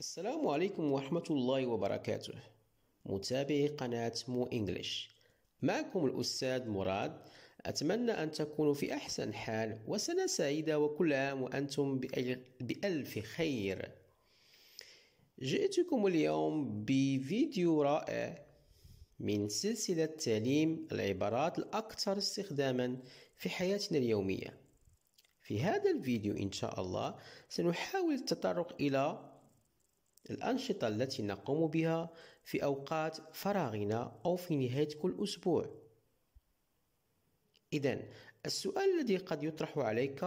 السلام عليكم ورحمة الله وبركاته متابعي قناة مو إنجليش معكم الأستاذ مراد أتمنى أن تكونوا في أحسن حال وسنة سعيدة وكل عام وأنتم بألف خير جئتكم اليوم بفيديو رائع من سلسلة تعليم العبارات الأكثر استخداما في حياتنا اليومية في هذا الفيديو إن شاء الله سنحاول التطرق إلى الأنشطة التي نقوم بها في أوقات فراغنا أو في نهاية كل أسبوع إذا السؤال الذي قد يطرح عليك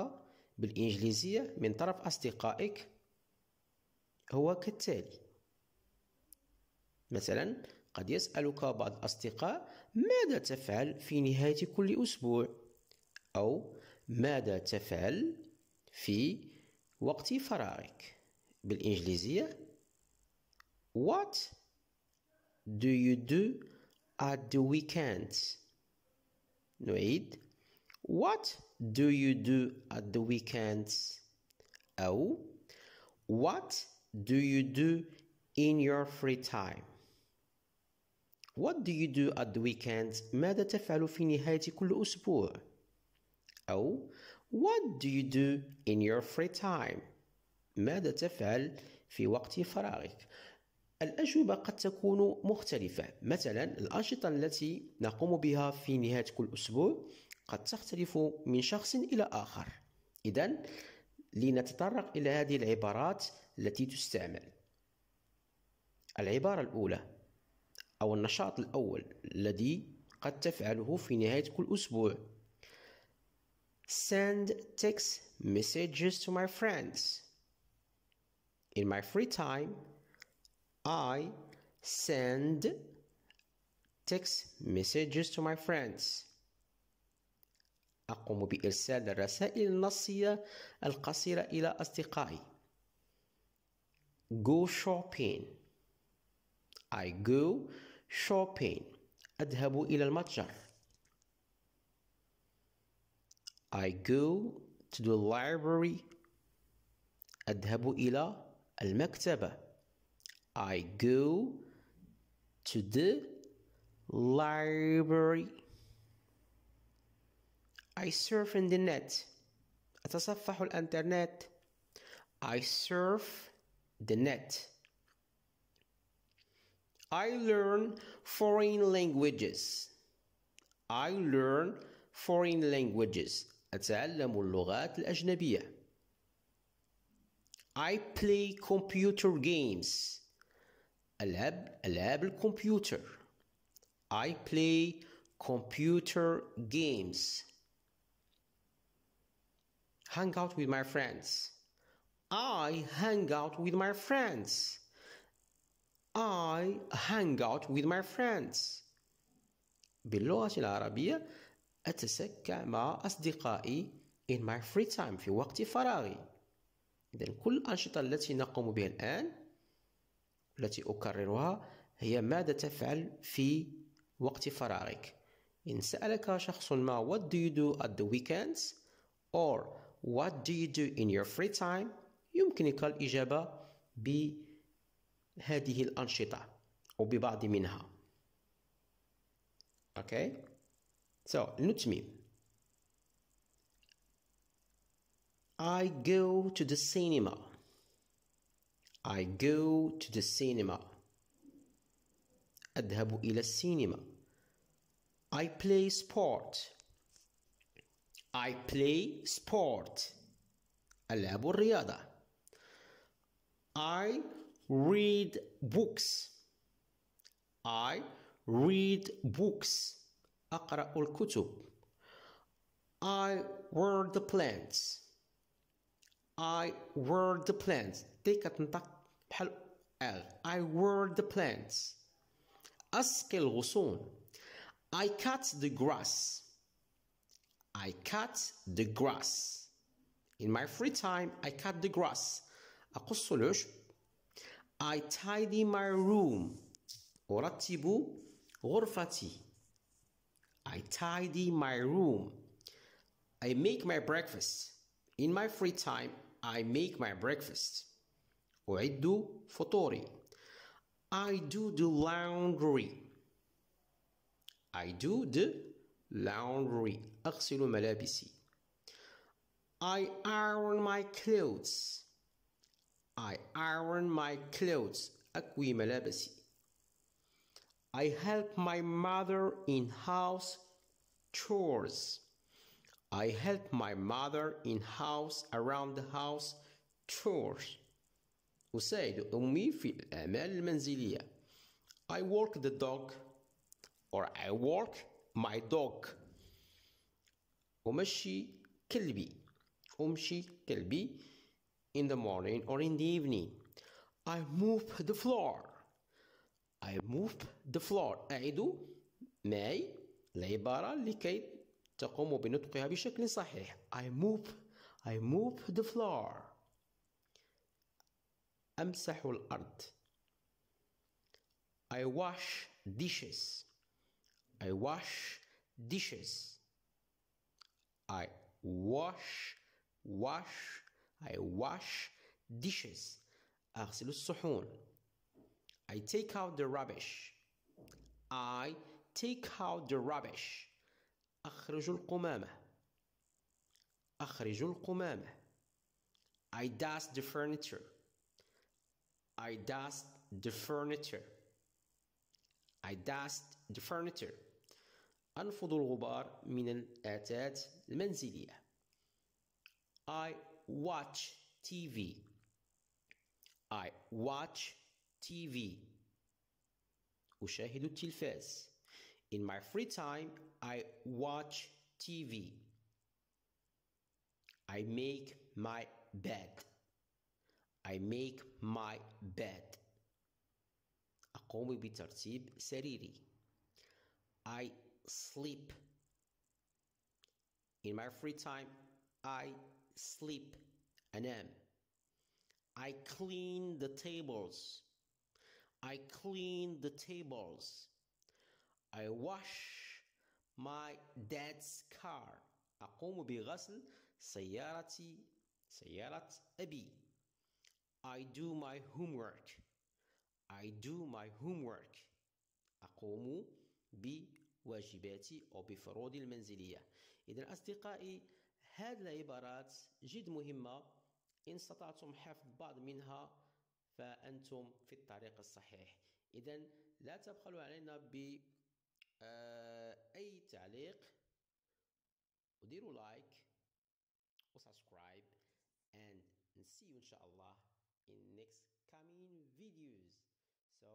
بالإنجليزية من طرف أصدقائك هو كالتالي مثلا قد يسألك بعض الأصدقاء ماذا تفعل في نهاية كل أسبوع أو ماذا تفعل في وقت فراغك بالإنجليزية What do you do at the weekends? Nuid. What do you do at the weekends? Oh. What do you do in your free time? What do you do at the weekends? ماذا تفعل في نهاية كل أسبوع؟ أو What do you do in your free time? ماذا تفعل في وقت فراغك؟ الأجوبة قد تكون مختلفة مثلا الأنشطة التي نقوم بها في نهاية كل أسبوع قد تختلف من شخص إلى آخر إذا لنتطرق إلى هذه العبارات التي تستعمل العبارة الأولى أو النشاط الأول الذي قد تفعله في نهاية كل أسبوع Send text messages to my friends. In my free time, I send text messages to my friends. أقوم بإرسال الرسائل النصية القصيرة إلى أصدقائي. Go shopping. I go shopping. أذهب إلى المتجر. I go to the library. أذهب إلى المكتبة. I go to the library. I surf in the net. أتصفح الإنترنت. I surf the net. I learn foreign languages. I learn foreign languages. أتعلم اللغات الأجنبية. I play computer games. ألعب ألعاب الكمبيوتر I play computer games hang out with my friends I hang out with my friends I hang out with my friends باللغة العربية أتسكع مع أصدقائي in my free time في وقت فراغي إذا كل الأنشطة التي نقوم بها الآن التي أكررها هي ماذا تفعل في وقت فراغك إن سألك شخص ما what do you do at the weekends or what do you do in your free time يمكنك الإجابة بهذه الأنشطة أو ببعض منها okay so نتمم I go to the cinema I go to the cinema. أذهب إلى السينما. I play sport. I play sport. ألعب الرياضة. I read books. I read books. أقرأ الكتب. I water the plants. I water the plants. دي كتنطق I watered the plants. Askel الغصون. I cut the grass. I cut the grass. In my free time, I cut the grass. أقص العشب. I tidy my room. Oratibu غرفتي. I tidy my room. I make my breakfast. In my free time, I make my breakfast. أعد فطوري I do the laundry I do the laundry أغسل ملابسي I iron my clothes I iron my clothes أكوي ملابسي I help my mother in house chores I help my mother in house around the house chores أساعد أمي في الأعمال المنزلية I walk the dog or I walk my dog أمشي كلبي أمشي كلبي in the morning or in the evening I move the floor I move the floor أعد معي العبارة لكي تقوم بنطقها بشكل صحيح I move I move the floor أمسح الأرض I wash dishes I wash dishes I wash wash I wash dishes أغسل الصحون I take out the rubbish I take out the rubbish أخرج القمامة أخرج القمامة I dust the furniture I dust the furniture I dust the furniture أنفض الغبار من الآتات المنزلية I watch TV I watch TV أشاهد التلفاز In my free time I watch TV I make my bed I make my bed أقوم بترتيب سريري I sleep In my free time I sleep أنام I clean the tables I clean the tables I wash my dad's car أقوم بغسل سيارتي سيارة أبي I do my homework I do my homework أقوم بواجباتي أو بفروضي المنزلية إذا أصدقائي هذه العبارات جد مهمة إن استطعتم حفظ بعض منها فأنتم في الطريق الصحيح إذا لا تبخلوا علينا ب آه، أي تعليق وديروا لايك وسبسكرايب and see you إن شاء الله in next coming videos. So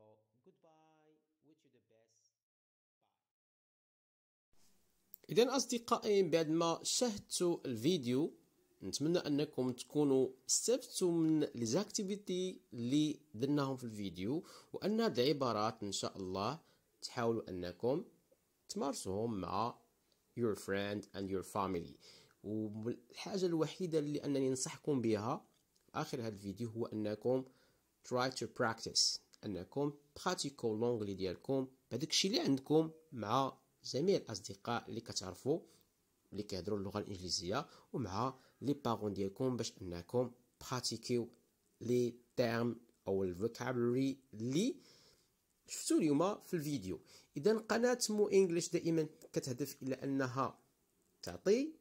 goodbye. Wish you the best. اذا اصدقائي بعد ما شاهدت الفيديو نتمنى انكم تكونوا استفدتوا من ليزاكتيفيتي اللي درناهم في الفيديو وان هاد العبارات ان شاء الله تحاولوا انكم تمارسوهم مع your friend and your family والحاجه الوحيده اللي انني ننصحكم بها آخر هذا الفيديو هو أنكم try to practice أنكم براتيكو لونغلي ديالكم بدك الشيء عندكم مع جميع الأصدقاء اللي كتعرفوا اللي كيهضروا اللغة الإنجليزية ومع لي بارون ديالكم باش أنكم براتيكيو لي تيرم أو الفوكابلري اللي شفتوا اليوم في الفيديو اذا قناه مو انجلش دائما كتهدف الى انها تعطي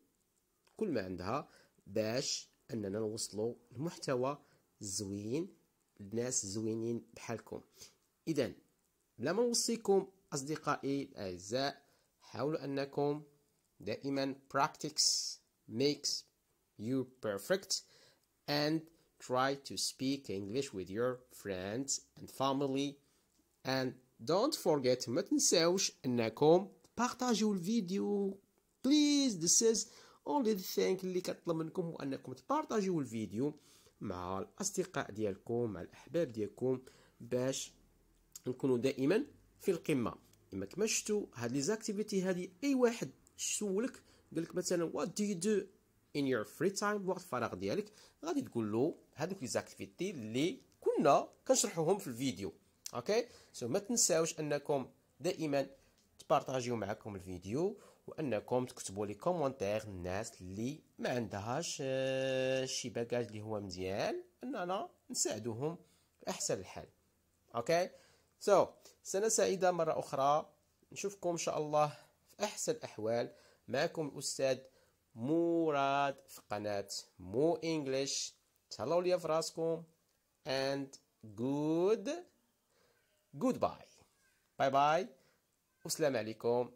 كل ما عندها باش اننا نوصلوا المحتوى زوين لناس زوينين بحالكم اذا لما نوصيكم اصدقائي الاعزاء حاولوا انكم دائما practice makes you perfect and try to speak English with your friends and family and don't forget ما تنساوش انكم بارطاجيو الفيديو please this is اونلي ثانك اللي كطلب منكم هو انكم تبارطاجيو الفيديو مع الاصدقاء ديالكم مع الاحباب ديالكم باش نكونوا دائما في القمه اما كما شفتوا هاد لي زاكتيفيتي هادي اي واحد سولك قال لك مثلا وات دو يو دو ان يور فري تايم وقت الفراغ ديالك غادي تقول له هذوك لي زاكتيفيتي اللي كنا كنشرحوهم في الفيديو اوكي سو so ما تنساوش انكم دائما تبارطاجيو معكم الفيديو وانكم تكتبوا لي كومونتير الناس اللي ما عندهاش آه، شي باكاج اللي هو مزيان اننا نساعدوهم احسن الحال اوكي سو so, سنه سعيده مره اخرى نشوفكم ان شاء الله في احسن الاحوال معكم الاستاذ مراد في قناه مو انجلش تهلاو ليا في راسكم اند جود جود باي باي باي والسلام عليكم